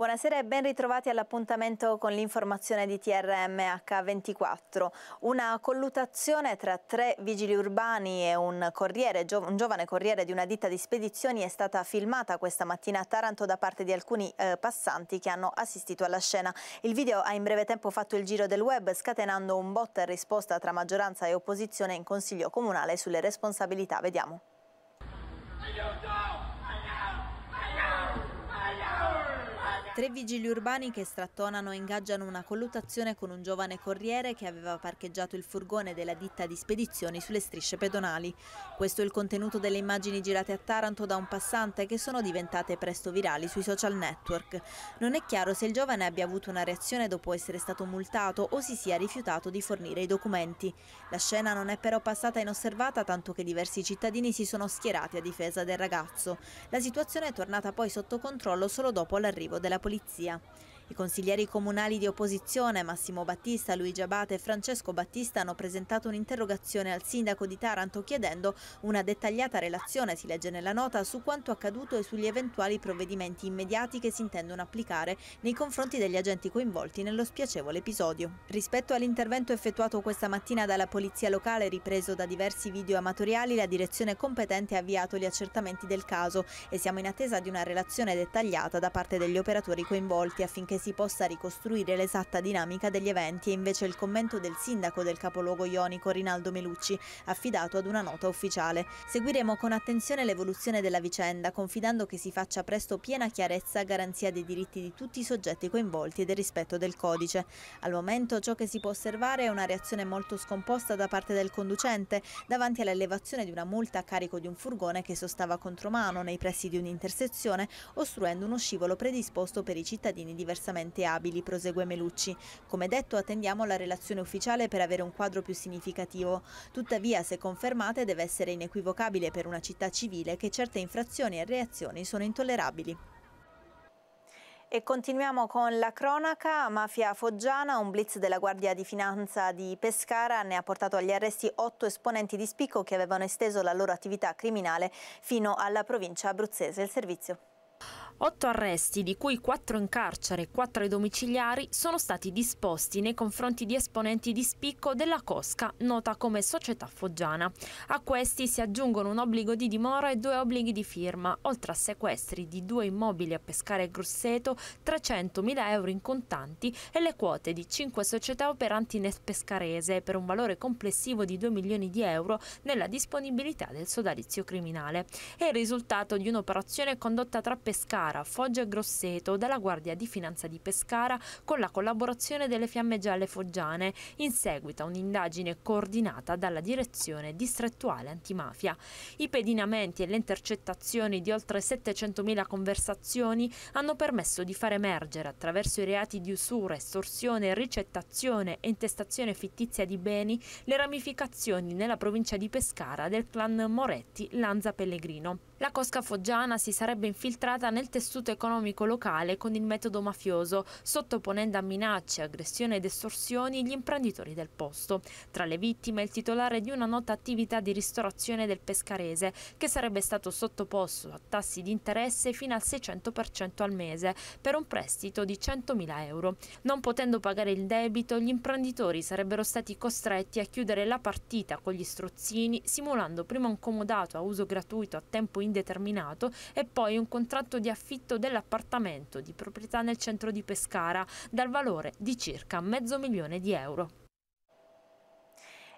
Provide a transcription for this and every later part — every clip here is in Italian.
Buonasera e ben ritrovati all'appuntamento con l'informazione di TRM h 24 Una colluttazione tra tre vigili urbani e un, corriere, un giovane corriere di una ditta di spedizioni è stata filmata questa mattina a Taranto da parte di alcuni eh, passanti che hanno assistito alla scena. Il video ha in breve tempo fatto il giro del web scatenando un bot e risposta tra maggioranza e opposizione in Consiglio Comunale sulle responsabilità. Vediamo. Tre vigili urbani che strattonano e ingaggiano una colluttazione con un giovane corriere che aveva parcheggiato il furgone della ditta di spedizioni sulle strisce pedonali. Questo è il contenuto delle immagini girate a Taranto da un passante che sono diventate presto virali sui social network. Non è chiaro se il giovane abbia avuto una reazione dopo essere stato multato o si sia rifiutato di fornire i documenti. La scena non è però passata inosservata tanto che diversi cittadini si sono schierati a difesa del ragazzo. La situazione è tornata poi sotto controllo solo dopo l'arrivo della polizia polizia i consiglieri comunali di opposizione Massimo Battista, Luigi Abate e Francesco Battista hanno presentato un'interrogazione al sindaco di Taranto chiedendo una dettagliata relazione, si legge nella nota, su quanto accaduto e sugli eventuali provvedimenti immediati che si intendono applicare nei confronti degli agenti coinvolti nello spiacevole episodio. Rispetto all'intervento effettuato questa mattina dalla polizia locale ripreso da diversi video amatoriali, la direzione competente ha avviato gli accertamenti del caso e siamo in attesa di una relazione dettagliata da parte degli operatori coinvolti affinché si possa ricostruire l'esatta dinamica degli eventi e invece il commento del sindaco del capoluogo ionico Rinaldo Melucci, affidato ad una nota ufficiale. Seguiremo con attenzione l'evoluzione della vicenda, confidando che si faccia presto piena chiarezza a garanzia dei diritti di tutti i soggetti coinvolti e del rispetto del codice. Al momento ciò che si può osservare è una reazione molto scomposta da parte del conducente davanti all'elevazione di una multa a carico di un furgone che sostava contromano nei pressi di un'intersezione, ostruendo uno scivolo predisposto per i cittadini diversamente diversamente abili, prosegue Melucci. Come detto attendiamo la relazione ufficiale per avere un quadro più significativo. Tuttavia, se confermate, deve essere inequivocabile per una città civile che certe infrazioni e reazioni sono intollerabili. E continuiamo con la cronaca, mafia foggiana, un blitz della Guardia di Finanza di Pescara ne ha portato agli arresti otto esponenti di spicco che avevano esteso la loro attività criminale fino alla provincia abruzzese. Il servizio. Otto arresti, di cui quattro in carcere e quattro ai domiciliari, sono stati disposti nei confronti di esponenti di spicco della Cosca, nota come Società Foggiana. A questi si aggiungono un obbligo di dimora e due obblighi di firma, oltre a sequestri di due immobili a Pescare e Grosseto, 300.000 euro in contanti e le quote di cinque società operanti nel Pescarese per un valore complessivo di 2 milioni di euro nella disponibilità del sodalizio criminale. È il risultato di un'operazione condotta tra Pescare Pescara, Foggia e Grosseto dalla Guardia di Finanza di Pescara con la collaborazione delle Fiamme Gialle Foggiane in seguito a un'indagine coordinata dalla Direzione Distrettuale Antimafia. I pedinamenti e le intercettazioni di oltre 700.000 conversazioni hanno permesso di far emergere attraverso i reati di usura, estorsione, ricettazione e intestazione fittizia di beni le ramificazioni nella provincia di Pescara del clan Moretti Lanza Pellegrino. La cosca foggiana si sarebbe infiltrata nel tessuto economico locale con il metodo mafioso, sottoponendo a minacce, aggressioni ed estorsioni gli imprenditori del posto. Tra le vittime il titolare di una nota attività di ristorazione del pescarese, che sarebbe stato sottoposto a tassi di interesse fino al 600% al mese, per un prestito di 100.000 euro. Non potendo pagare il debito, gli imprenditori sarebbero stati costretti a chiudere la partita con gli strozzini, simulando prima un comodato a uso gratuito a tempo indeterminato indeterminato e poi un contratto di affitto dell'appartamento di proprietà nel centro di Pescara dal valore di circa mezzo milione di euro.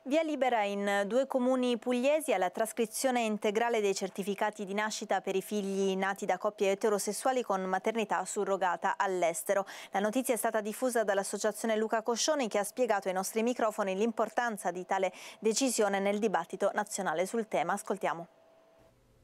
Via libera in due comuni pugliesi alla trascrizione integrale dei certificati di nascita per i figli nati da coppie eterosessuali con maternità surrogata all'estero. La notizia è stata diffusa dall'associazione Luca Coscioni che ha spiegato ai nostri microfoni l'importanza di tale decisione nel dibattito nazionale sul tema. Ascoltiamo.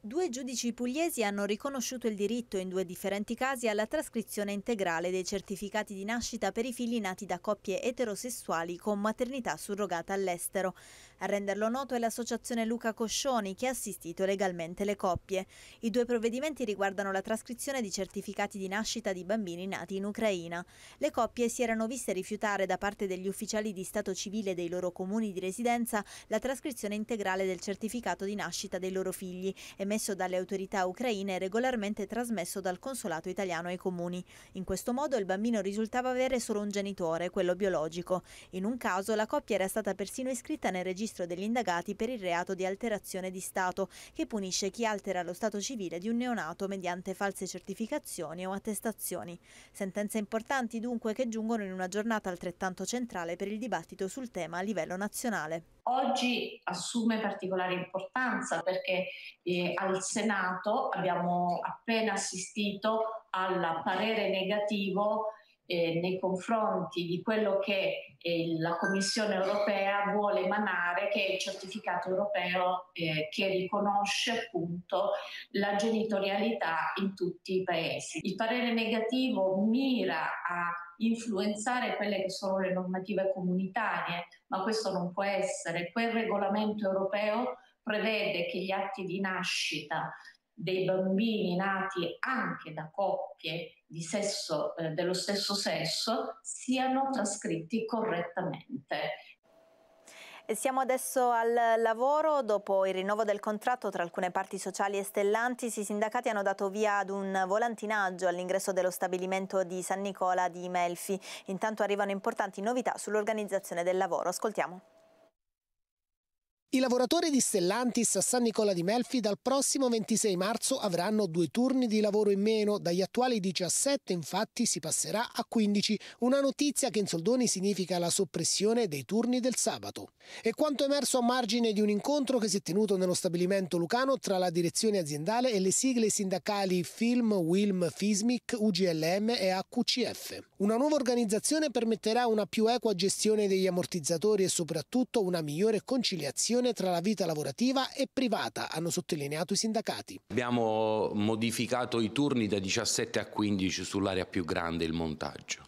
Due giudici pugliesi hanno riconosciuto il diritto in due differenti casi alla trascrizione integrale dei certificati di nascita per i figli nati da coppie eterosessuali con maternità surrogata all'estero. A renderlo noto è l'associazione Luca Coscioni che ha assistito legalmente le coppie. I due provvedimenti riguardano la trascrizione di certificati di nascita di bambini nati in Ucraina. Le coppie si erano viste rifiutare da parte degli ufficiali di Stato civile dei loro comuni di residenza la trascrizione integrale del certificato di nascita dei loro figli, emesso dalle autorità ucraine e regolarmente trasmesso dal consolato italiano ai comuni. In questo modo il bambino risultava avere solo un genitore, quello biologico. In un caso la coppia era stata persino iscritta nel registro registro degli indagati per il reato di alterazione di Stato, che punisce chi altera lo stato civile di un neonato mediante false certificazioni o attestazioni. Sentenze importanti dunque che giungono in una giornata altrettanto centrale per il dibattito sul tema a livello nazionale oggi assume particolare importanza perché eh, al Senato abbiamo appena assistito al parere negativo eh, nei confronti di quello che eh, la Commissione europea vuole emanare, che è il certificato europeo eh, che riconosce appunto la genitorialità in tutti i paesi. Il parere negativo mira a influenzare quelle che sono le normative comunitarie, ma questo non può essere. Quel regolamento europeo prevede che gli atti di nascita dei bambini nati anche da coppie sesso, eh, dello stesso sesso siano trascritti correttamente. Siamo adesso al lavoro. Dopo il rinnovo del contratto tra alcune parti sociali e stellanti, i sindacati hanno dato via ad un volantinaggio all'ingresso dello stabilimento di San Nicola di Melfi. Intanto arrivano importanti novità sull'organizzazione del lavoro. Ascoltiamo. I lavoratori di Stellantis a San Nicola di Melfi dal prossimo 26 marzo avranno due turni di lavoro in meno, dagli attuali 17 infatti si passerà a 15, una notizia che in soldoni significa la soppressione dei turni del sabato. E quanto emerso a margine di un incontro che si è tenuto nello stabilimento lucano tra la direzione aziendale e le sigle sindacali Film, Wilm, Fismic, UGLM e AQCF. Una nuova organizzazione permetterà una più equa gestione degli ammortizzatori e soprattutto una migliore conciliazione conciliazione tra la vita lavorativa e privata, hanno sottolineato i sindacati. Abbiamo modificato i turni da 17 a 15 sull'area più grande, il montaggio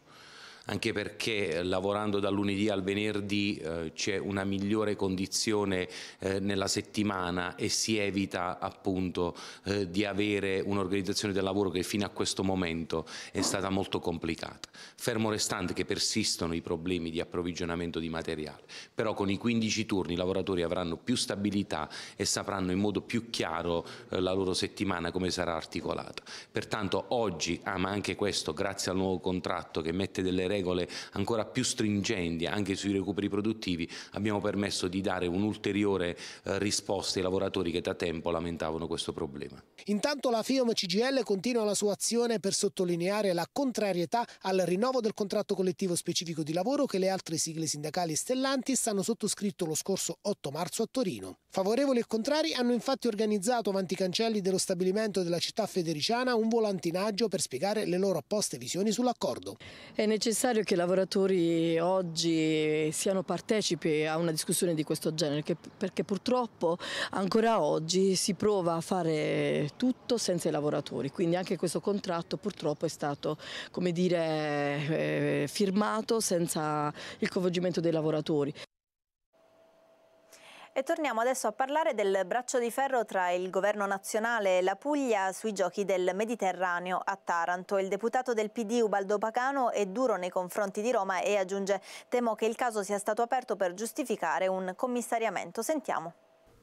anche perché eh, lavorando dal lunedì al venerdì eh, c'è una migliore condizione eh, nella settimana e si evita appunto eh, di avere un'organizzazione del lavoro che fino a questo momento è stata molto complicata. Fermo restante che persistono i problemi di approvvigionamento di materiale, però con i 15 turni i lavoratori avranno più stabilità e sapranno in modo più chiaro eh, la loro settimana come sarà articolata. Pertanto oggi, ah, ma anche questo grazie al nuovo contratto che mette delle regole regole ancora più stringenti anche sui recuperi produttivi abbiamo permesso di dare un'ulteriore eh, risposta ai lavoratori che da tempo lamentavano questo problema. Intanto la FIOM CGL continua la sua azione per sottolineare la contrarietà al rinnovo del contratto collettivo specifico di lavoro che le altre sigle sindacali stellanti stanno sottoscritto lo scorso 8 marzo a Torino. Favorevoli e contrari hanno infatti organizzato avanti i cancelli dello stabilimento della città federiciana un volantinaggio per spiegare le loro apposte visioni sull'accordo. È necessario che i lavoratori oggi siano partecipi a una discussione di questo genere perché purtroppo ancora oggi si prova a fare tutto senza i lavoratori, quindi anche questo contratto purtroppo è stato dire, eh, firmato senza il coinvolgimento dei lavoratori. E torniamo adesso a parlare del braccio di ferro tra il governo nazionale e la Puglia sui giochi del Mediterraneo a Taranto. Il deputato del PD Ubaldo Pacano è duro nei confronti di Roma e aggiunge temo che il caso sia stato aperto per giustificare un commissariamento. Sentiamo.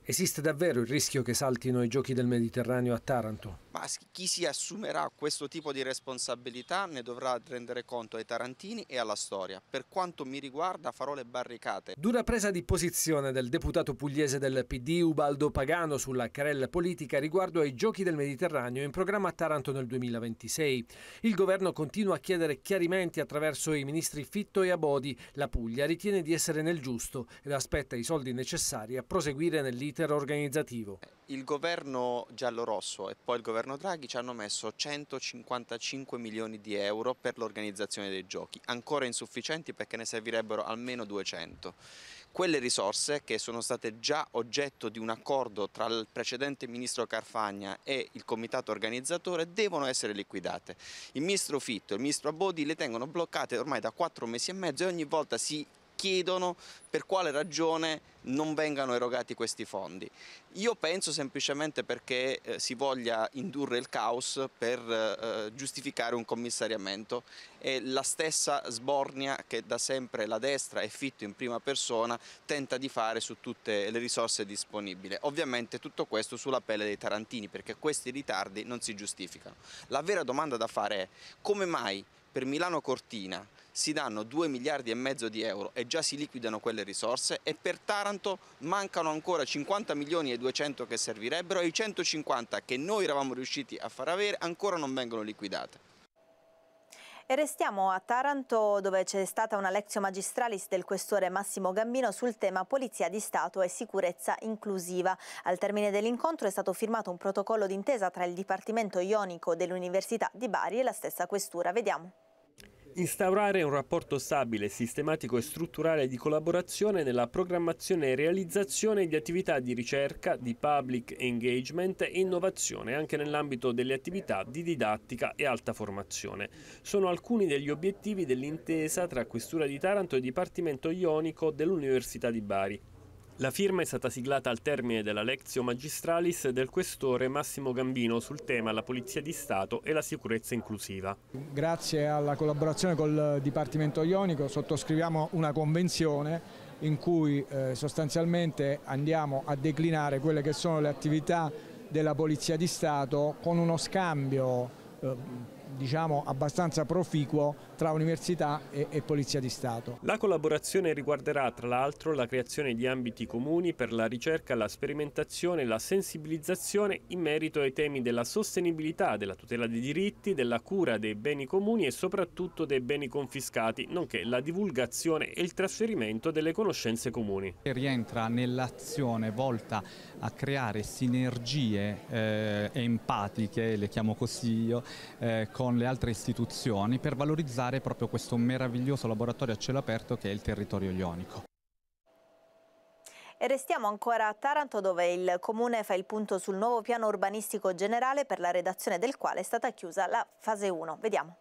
Esiste davvero il rischio che saltino i giochi del Mediterraneo a Taranto? Ma chi si assumerà questo tipo di responsabilità ne dovrà rendere conto ai tarantini e alla storia. Per quanto mi riguarda farò le barricate. Dura presa di posizione del deputato pugliese del PD Ubaldo Pagano sulla querella politica riguardo ai giochi del Mediterraneo in programma a Taranto nel 2026. Il governo continua a chiedere chiarimenti attraverso i ministri Fitto e Abodi. La Puglia ritiene di essere nel giusto ed aspetta i soldi necessari a proseguire nell'iter l'iter organizzativo. Il governo giallorosso e poi il governo Draghi ci hanno messo 155 milioni di euro per l'organizzazione dei giochi, ancora insufficienti perché ne servirebbero almeno 200. Quelle risorse che sono state già oggetto di un accordo tra il precedente ministro Carfagna e il comitato organizzatore devono essere liquidate. Il ministro Fitto e il ministro Abodi le tengono bloccate ormai da quattro mesi e mezzo e ogni volta si chiedono per quale ragione non vengano erogati questi fondi. Io penso semplicemente perché eh, si voglia indurre il caos per eh, eh giustificare un commissariamento. È la stessa sbornia che da sempre la destra e Fitto in prima persona tenta di fare su tutte le risorse disponibili. Ovviamente tutto questo sulla pelle dei tarantini perché questi ritardi non si giustificano. La vera domanda da fare è come mai per Milano Cortina si danno 2 miliardi e mezzo di euro e già si liquidano quelle risorse e per Taranto mancano ancora 50 milioni e 200 200 che servirebbero e i 150 che noi eravamo riusciti a far avere ancora non vengono liquidate. E restiamo a Taranto dove c'è stata una lezione magistralis del questore Massimo Gambino sul tema Polizia di Stato e sicurezza inclusiva. Al termine dell'incontro è stato firmato un protocollo d'intesa tra il Dipartimento Ionico dell'Università di Bari e la stessa questura. Vediamo. Instaurare un rapporto stabile, sistematico e strutturale di collaborazione nella programmazione e realizzazione di attività di ricerca, di public engagement e innovazione anche nell'ambito delle attività di didattica e alta formazione. Sono alcuni degli obiettivi dell'intesa tra Questura di Taranto e Dipartimento Ionico dell'Università di Bari. La firma è stata siglata al termine della Lectio Magistralis del questore Massimo Gambino sul tema la Polizia di Stato e la sicurezza inclusiva. Grazie alla collaborazione col Dipartimento Ionico sottoscriviamo una convenzione in cui eh, sostanzialmente andiamo a declinare quelle che sono le attività della Polizia di Stato con uno scambio eh, diciamo, abbastanza proficuo tra università e, e Polizia di Stato. La collaborazione riguarderà tra l'altro la creazione di ambiti comuni per la ricerca, la sperimentazione e la sensibilizzazione in merito ai temi della sostenibilità, della tutela dei diritti, della cura dei beni comuni e soprattutto dei beni confiscati, nonché la divulgazione e il trasferimento delle conoscenze comuni. Rientra nell'azione volta a creare sinergie eh, empatiche, le chiamo così io, eh, con con le altre istituzioni per valorizzare proprio questo meraviglioso laboratorio a cielo aperto che è il territorio ionico. E restiamo ancora a Taranto dove il comune fa il punto sul nuovo piano urbanistico generale per la redazione del quale è stata chiusa la fase 1. Vediamo.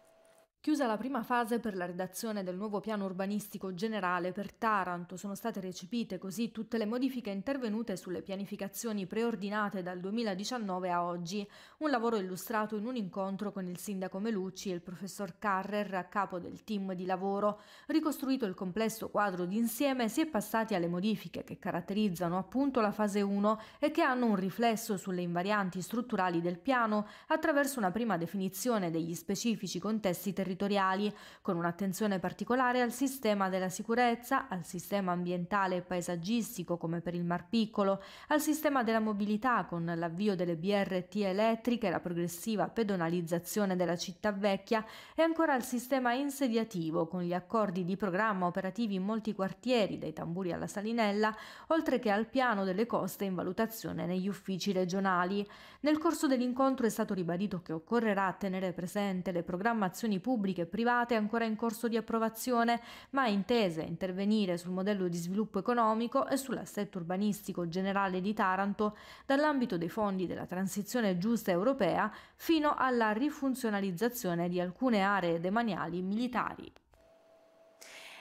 Chiusa la prima fase per la redazione del nuovo piano urbanistico generale per Taranto, sono state recepite così tutte le modifiche intervenute sulle pianificazioni preordinate dal 2019 a oggi, un lavoro illustrato in un incontro con il sindaco Melucci e il professor Carrer a capo del team di lavoro. Ricostruito il complesso quadro d'insieme si è passati alle modifiche che caratterizzano appunto la fase 1 e che hanno un riflesso sulle invarianti strutturali del piano attraverso una prima definizione degli specifici contesti territoriali territoriali, con un'attenzione particolare al sistema della sicurezza, al sistema ambientale e paesaggistico come per il Mar Piccolo, al sistema della mobilità con l'avvio delle BRT elettriche, e la progressiva pedonalizzazione della città vecchia e ancora al sistema insediativo con gli accordi di programma operativi in molti quartieri, dai tamburi alla Salinella, oltre che al piano delle coste in valutazione negli uffici regionali. Nel corso dell'incontro è stato ribadito che occorrerà tenere presente le programmazioni pubbliche pubbliche e private ancora in corso di approvazione, ma intese a intervenire sul modello di sviluppo economico e sull'assetto urbanistico generale di Taranto, dall'ambito dei fondi della transizione giusta europea fino alla rifunzionalizzazione di alcune aree demaniali militari.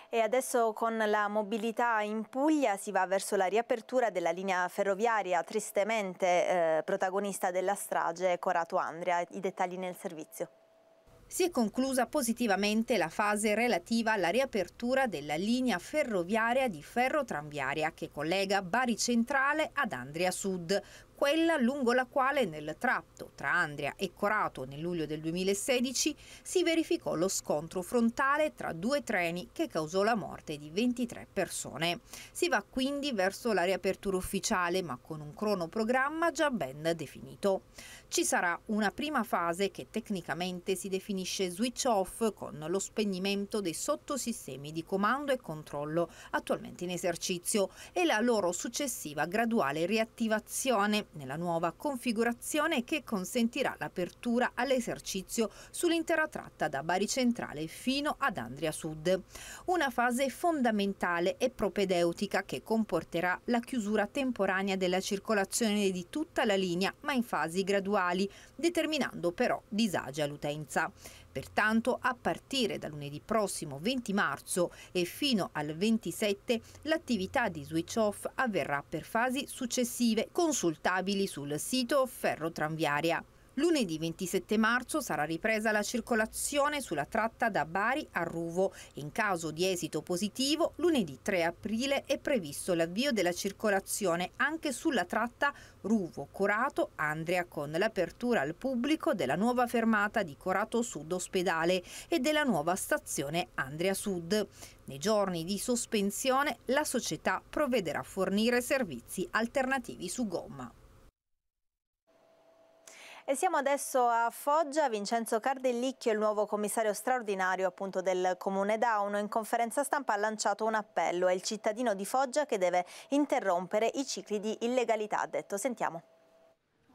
E adesso con la mobilità in Puglia si va verso la riapertura della linea ferroviaria, tristemente eh, protagonista della strage Corato Andria. I dettagli nel servizio si è conclusa positivamente la fase relativa alla riapertura della linea ferroviaria di ferro tranviaria che collega Bari Centrale ad Andria Sud, quella lungo la quale nel tratto tra Andria e Corato nel luglio del 2016 si verificò lo scontro frontale tra due treni che causò la morte di 23 persone. Si va quindi verso la riapertura ufficiale ma con un cronoprogramma già ben definito. Ci sarà una prima fase che tecnicamente si definisce switch off con lo spegnimento dei sottosistemi di comando e controllo attualmente in esercizio e la loro successiva graduale riattivazione nella nuova configurazione che consentirà l'apertura all'esercizio sull'intera tratta da Bari Centrale fino ad Andria Sud. Una fase fondamentale e propedeutica che comporterà la chiusura temporanea della circolazione di tutta la linea ma in fasi graduali, determinando però disagi all'utenza. Pertanto a partire da lunedì prossimo 20 marzo e fino al 27 l'attività di switch off avverrà per fasi successive consultabili sul sito Ferrotranviaria. Lunedì 27 marzo sarà ripresa la circolazione sulla tratta da Bari a Ruvo. In caso di esito positivo, lunedì 3 aprile è previsto l'avvio della circolazione anche sulla tratta Ruvo-Corato-Andria con l'apertura al pubblico della nuova fermata di Corato Sud Ospedale e della nuova stazione Andria Sud. Nei giorni di sospensione la società provvederà a fornire servizi alternativi su gomma. E siamo adesso a Foggia, Vincenzo Cardellicchio, il nuovo commissario straordinario appunto del Comune Dauno, in conferenza stampa ha lanciato un appello, è il cittadino di Foggia che deve interrompere i cicli di illegalità, ha detto, sentiamo.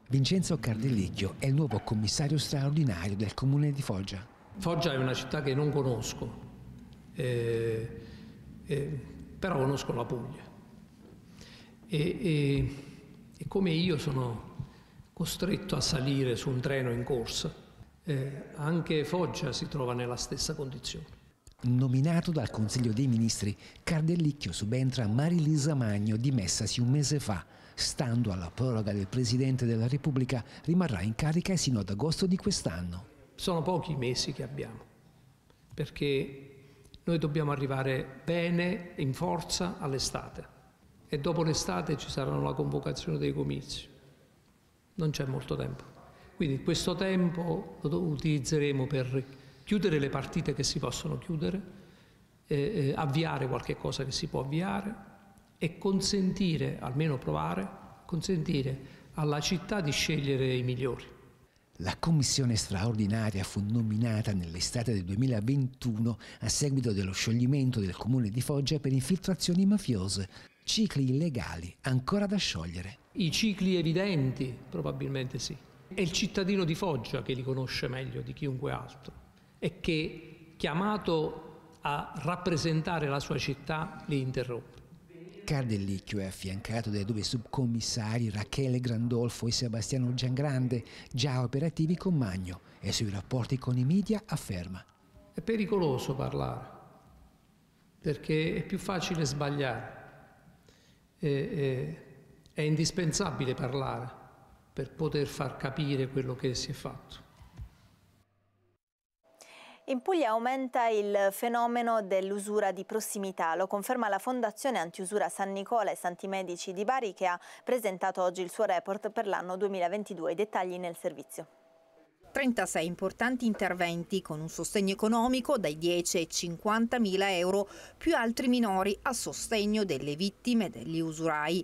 Vincenzo Cardellicchio è il nuovo commissario straordinario del Comune di Foggia. Foggia è una città che non conosco, eh, eh, però conosco la Puglia. E, e, e come io sono costretto a salire su un treno in corsa. Eh, anche Foggia si trova nella stessa condizione. Nominato dal Consiglio dei Ministri, Cardellicchio subentra Marilisa Magno, dimessasi un mese fa. Stando alla proroga del Presidente della Repubblica, rimarrà in carica sino ad agosto di quest'anno. Sono pochi i mesi che abbiamo, perché noi dobbiamo arrivare bene, in forza, all'estate. E dopo l'estate ci sarà la convocazione dei comizi non c'è molto tempo. Quindi questo tempo lo utilizzeremo per chiudere le partite che si possono chiudere, eh, eh, avviare qualche cosa che si può avviare e consentire, almeno provare, consentire alla città di scegliere i migliori. La commissione straordinaria fu nominata nell'estate del 2021 a seguito dello scioglimento del comune di Foggia per infiltrazioni mafiose, cicli illegali ancora da sciogliere i cicli evidenti, probabilmente sì. È il cittadino di Foggia che li conosce meglio di chiunque altro e che, chiamato a rappresentare la sua città, li interrompe. Cardellicchio è affiancato dai due subcommissari Rachele Grandolfo e Sebastiano Giangrande, già operativi con Magno, e sui rapporti con i media afferma. È pericoloso parlare, perché è più facile sbagliare. E, e è indispensabile parlare per poter far capire quello che si è fatto. In Puglia aumenta il fenomeno dell'usura di prossimità, lo conferma la Fondazione Antiusura San Nicola e Santi Medici di Bari che ha presentato oggi il suo report per l'anno 2022. I dettagli nel servizio. 36 importanti interventi con un sostegno economico dai 10 ai 50 mila euro, più altri minori a sostegno delle vittime degli usurai.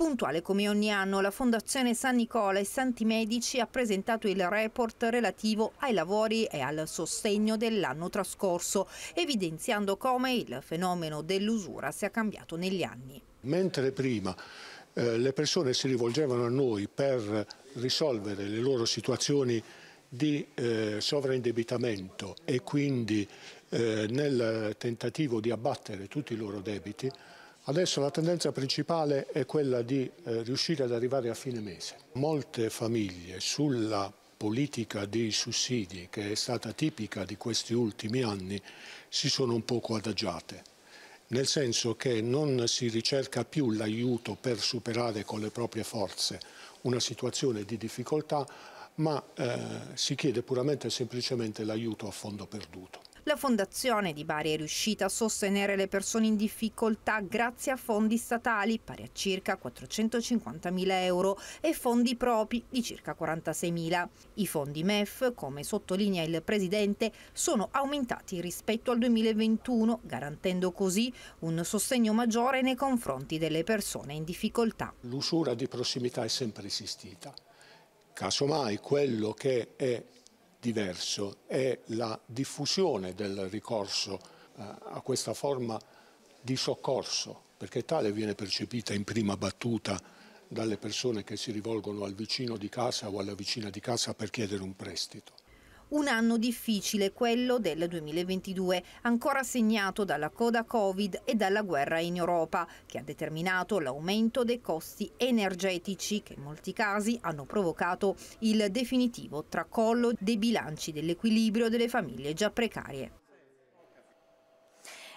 Puntuale come ogni anno, la Fondazione San Nicola e Santi Medici ha presentato il report relativo ai lavori e al sostegno dell'anno trascorso, evidenziando come il fenomeno dell'usura sia cambiato negli anni. Mentre prima eh, le persone si rivolgevano a noi per risolvere le loro situazioni di eh, sovraindebitamento e quindi eh, nel tentativo di abbattere tutti i loro debiti, Adesso la tendenza principale è quella di eh, riuscire ad arrivare a fine mese. Molte famiglie sulla politica dei sussidi, che è stata tipica di questi ultimi anni, si sono un poco adagiate, nel senso che non si ricerca più l'aiuto per superare con le proprie forze una situazione di difficoltà, ma eh, si chiede puramente e semplicemente l'aiuto a fondo perduto. La fondazione di Bari è riuscita a sostenere le persone in difficoltà grazie a fondi statali pari a circa 450.000 euro e fondi propri di circa 46.000. I fondi MEF, come sottolinea il Presidente, sono aumentati rispetto al 2021, garantendo così un sostegno maggiore nei confronti delle persone in difficoltà. L'usura di prossimità è sempre esistita. Casomai quello che è diverso è la diffusione del ricorso eh, a questa forma di soccorso, perché tale viene percepita in prima battuta dalle persone che si rivolgono al vicino di casa o alla vicina di casa per chiedere un prestito. Un anno difficile, quello del 2022, ancora segnato dalla coda Covid e dalla guerra in Europa, che ha determinato l'aumento dei costi energetici che in molti casi hanno provocato il definitivo tracollo dei bilanci dell'equilibrio delle famiglie già precarie.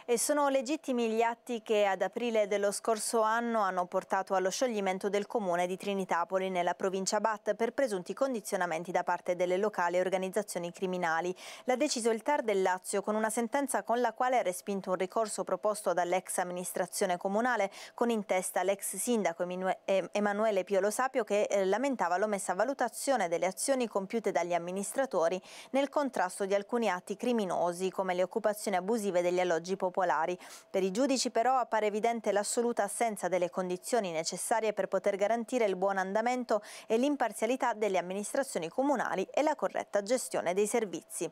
E sono legittimi gli atti che ad aprile dello scorso anno hanno portato allo scioglimento del comune di Trinitapoli nella provincia Bat per presunti condizionamenti da parte delle locali organizzazioni criminali. L'ha deciso il TAR del Lazio con una sentenza con la quale ha respinto un ricorso proposto dall'ex amministrazione comunale con in testa l'ex sindaco eh, Emanuele Piolo Sapio che eh, lamentava l'omessa valutazione delle azioni compiute dagli amministratori nel contrasto di alcuni atti criminosi come le occupazioni abusive degli alloggi popolari popolari. Per i giudici però appare evidente l'assoluta assenza delle condizioni necessarie per poter garantire il buon andamento e l'imparzialità delle amministrazioni comunali e la corretta gestione dei servizi.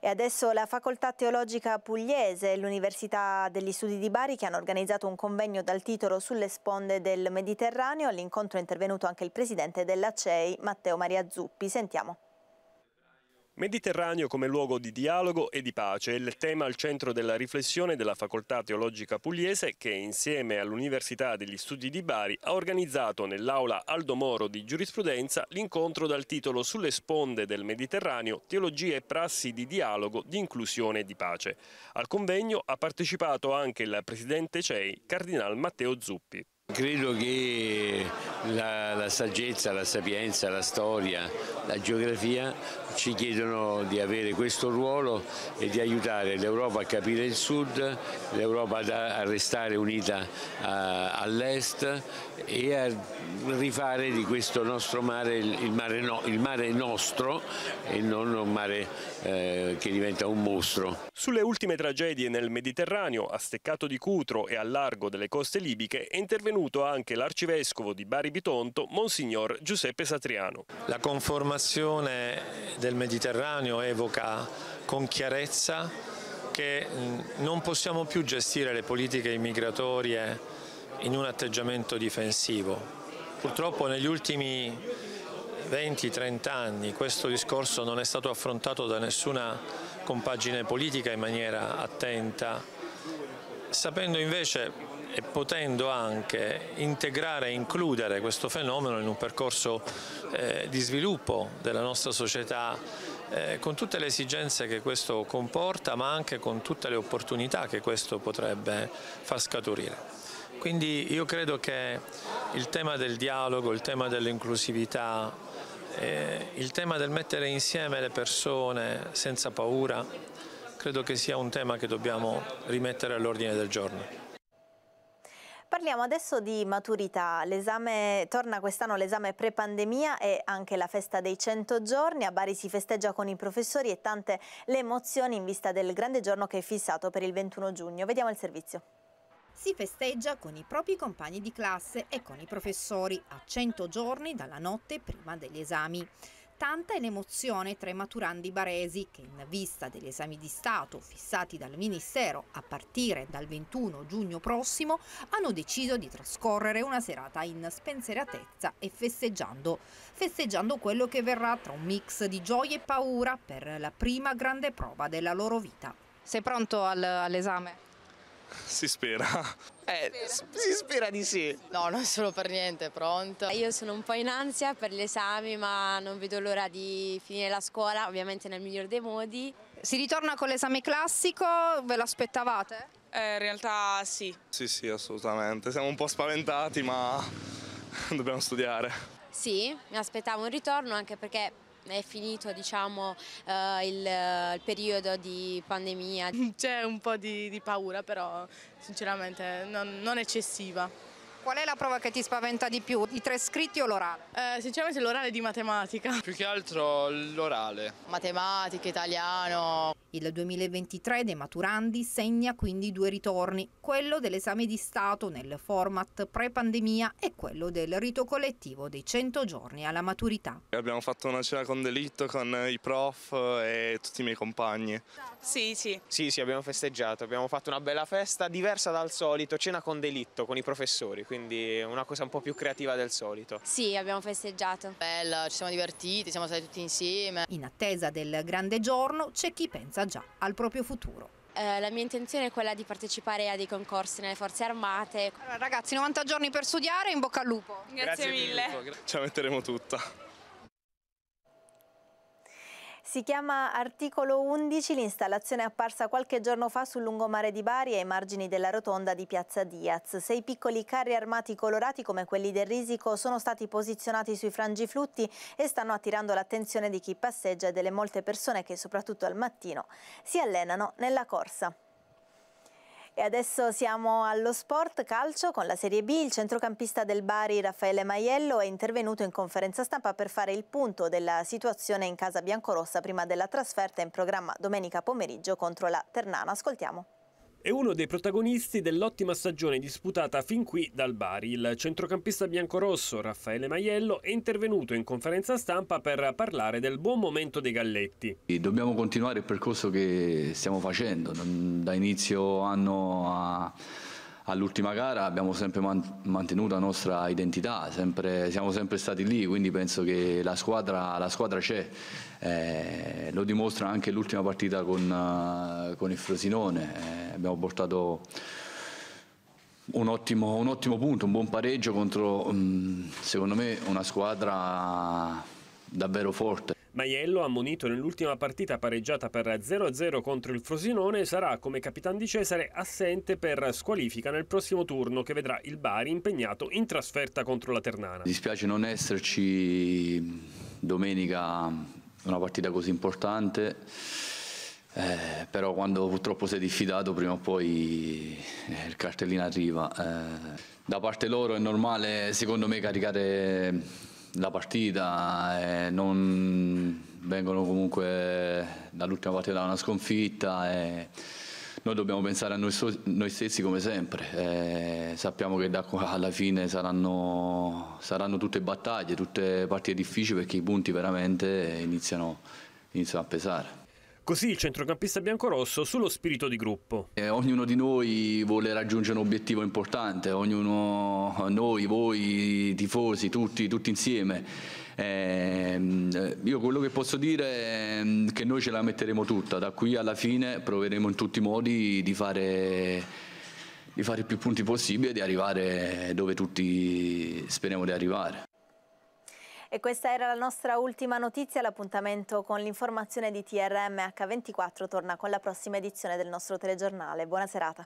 E adesso la Facoltà Teologica Pugliese e l'Università degli Studi di Bari che hanno organizzato un convegno dal titolo Sulle sponde del Mediterraneo. All'incontro è intervenuto anche il presidente della CEI, Matteo Maria Zuppi. Sentiamo. Mediterraneo come luogo di dialogo e di pace è il tema al centro della riflessione della Facoltà Teologica Pugliese che insieme all'Università degli Studi di Bari ha organizzato nell'aula Aldo Moro di giurisprudenza l'incontro dal titolo Sulle sponde del Mediterraneo, teologie e prassi di dialogo, di inclusione e di pace. Al convegno ha partecipato anche il presidente CEI, Cardinal Matteo Zuppi. Credo che la, la, saggezza, la sapienza, la storia, la geografia ci chiedono di avere questo ruolo e di aiutare l'Europa a capire il Sud, l'Europa a restare unita all'Est e a rifare di questo nostro mare il mare, no, il mare nostro e non un mare eh, che diventa un mostro. Sulle ultime tragedie nel Mediterraneo, a Steccato di Cutro e a largo delle coste libiche, è intervenuto anche l'arcivescovo di Bari Bitonto, Monsignor Giuseppe Satriano. La conformazione del Mediterraneo evoca con chiarezza che non possiamo più gestire le politiche immigratorie in un atteggiamento difensivo. Purtroppo negli ultimi 20-30 anni questo discorso non è stato affrontato da nessuna compagine politica in maniera attenta, sapendo invece e potendo anche integrare e includere questo fenomeno in un percorso eh, di sviluppo della nostra società eh, con tutte le esigenze che questo comporta ma anche con tutte le opportunità che questo potrebbe far scaturire. Quindi io credo che il tema del dialogo, il tema dell'inclusività, eh, il tema del mettere insieme le persone senza paura, credo che sia un tema che dobbiamo rimettere all'ordine del giorno. Parliamo adesso di maturità. torna quest'anno l'esame pre-pandemia e anche la festa dei 100 giorni. A Bari si festeggia con i professori e tante le emozioni in vista del grande giorno che è fissato per il 21 giugno. Vediamo il servizio. Si festeggia con i propri compagni di classe e con i professori a 100 giorni dalla notte prima degli esami tanta è l'emozione tra i maturandi baresi che in vista degli esami di Stato fissati dal Ministero a partire dal 21 giugno prossimo hanno deciso di trascorrere una serata in spensieratezza e festeggiando, festeggiando quello che verrà tra un mix di gioia e paura per la prima grande prova della loro vita. Sei pronto all'esame? Si spera. Eh, si spera di sì. No, non sono per niente pronto. Io sono un po' in ansia per gli esami, ma non vedo l'ora di finire la scuola, ovviamente nel miglior dei modi. Si ritorna con l'esame classico, ve lo aspettavate? Eh, in realtà sì. Sì, sì, assolutamente. Siamo un po' spaventati, ma dobbiamo studiare. Sì, mi aspettavo un ritorno anche perché è finito diciamo, eh, il, eh, il, periodo di pandemia. C'è un po' di, di, paura però sinceramente non, non, eccessiva. Qual è la prova che ti spaventa di più, i tre scritti o l'orale? Eh, sinceramente l'orale di matematica. Più che altro l'orale. Matematica, italiano. Il 2023 dei maturandi segna quindi due ritorni, quello dell'esame di Stato nel format pre-pandemia e quello del rito collettivo dei 100 giorni alla maturità. Abbiamo fatto una cena con delitto con i prof eh, e tutti i miei compagni. Sì, sì. Sì, sì, abbiamo festeggiato, abbiamo fatto una bella festa diversa dal solito, cena con delitto con i professori, quindi una cosa un po' più creativa del solito. Sì, abbiamo festeggiato. Bella, ci siamo divertiti, siamo stati tutti insieme. In attesa del grande giorno c'è chi pensa pensa già al proprio futuro. Eh, la mia intenzione è quella di partecipare a dei concorsi nelle forze armate. Allora, ragazzi, 90 giorni per studiare, in bocca al lupo. Grazie, Grazie mille. mille. Ce la metteremo tutta. Si chiama Articolo 11 l'installazione apparsa qualche giorno fa sul lungomare di Bari ai margini della rotonda di Piazza Diaz. Sei piccoli carri armati colorati come quelli del Risico sono stati posizionati sui frangiflutti e stanno attirando l'attenzione di chi passeggia e delle molte persone che soprattutto al mattino si allenano nella corsa. E adesso siamo allo sport calcio con la Serie B. Il centrocampista del Bari Raffaele Maiello è intervenuto in conferenza stampa per fare il punto della situazione in casa biancorossa prima della trasferta in programma domenica pomeriggio contro la Ternana. Ascoltiamo è uno dei protagonisti dell'ottima stagione disputata fin qui dal Bari. Il centrocampista biancorosso Raffaele Maiello è intervenuto in conferenza stampa per parlare del buon momento dei Galletti. Dobbiamo continuare il percorso che stiamo facendo da inizio anno a all'ultima gara abbiamo sempre mantenuto la nostra identità, sempre, siamo sempre stati lì, quindi penso che la squadra, la squadra c'è, eh, lo dimostra anche l'ultima partita con, eh, con, il Frosinone, eh, abbiamo portato un ottimo, un ottimo, punto, un buon pareggio contro, mm, secondo me, una squadra davvero forte. Maiello, ammonito nell'ultima partita pareggiata per 0-0 contro il Frosinone, sarà come capitan di Cesare assente per squalifica nel prossimo turno che vedrà il Bari impegnato in trasferta contro la Ternana. Dispiace non esserci domenica una partita così importante, eh, però quando purtroppo sei diffidato prima o poi eh, il cartellino arriva. Eh, da parte loro è normale secondo me caricare la partita, eh, non vengono comunque dall'ultima partita da una sconfitta. Eh, noi dobbiamo pensare a noi, so noi stessi come sempre, eh, sappiamo che da qua alla fine saranno, saranno, tutte battaglie, tutte partite difficili perché i punti veramente iniziano, iniziano a pesare. Così il centrocampista biancorosso sullo spirito di gruppo. Eh, ognuno di noi vuole raggiungere un obiettivo importante, ognuno, noi, voi, tifosi, tutti, tutti insieme. Ehm, eh, io quello che posso dire è ehm, che noi ce la metteremo tutta, da qui alla fine proveremo in tutti i modi di fare, di fare più punti possibili e di arrivare dove tutti speriamo di arrivare. E questa era la nostra ultima notizia, l'appuntamento con l'informazione di TRM H24 torna con la prossima edizione del nostro telegiornale. Buona serata.